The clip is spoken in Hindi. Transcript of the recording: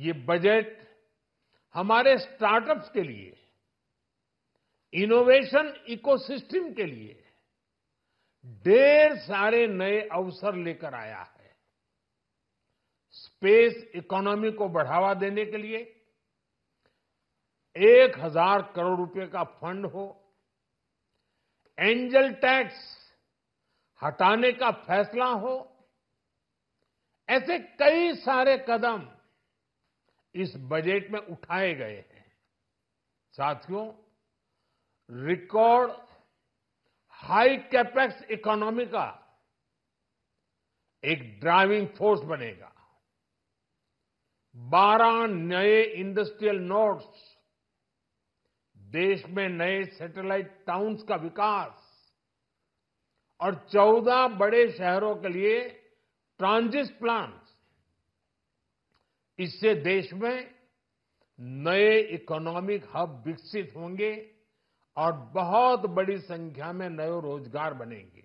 ये बजट हमारे स्टार्टअप्स के लिए इनोवेशन इकोसिस्टम के लिए ढेर सारे नए अवसर लेकर आया है स्पेस इकोनॉमी को बढ़ावा देने के लिए एक हजार करोड़ रुपए का फंड हो एंजल टैक्स हटाने का फैसला हो ऐसे कई सारे कदम इस बजट में उठाए गए हैं साथियों रिकॉर्ड हाई कैपेक्स इकोनॉमी का एक ड्राइविंग फोर्स बनेगा 12 नए इंडस्ट्रियल नोड्स देश में नए सैटेलाइट टाउन्स का विकास और 14 बड़े शहरों के लिए ट्रांजिट प्लान इससे देश में नए इकोनॉमिक हब विकसित होंगे और बहुत बड़ी संख्या में नए रोजगार बनेंगे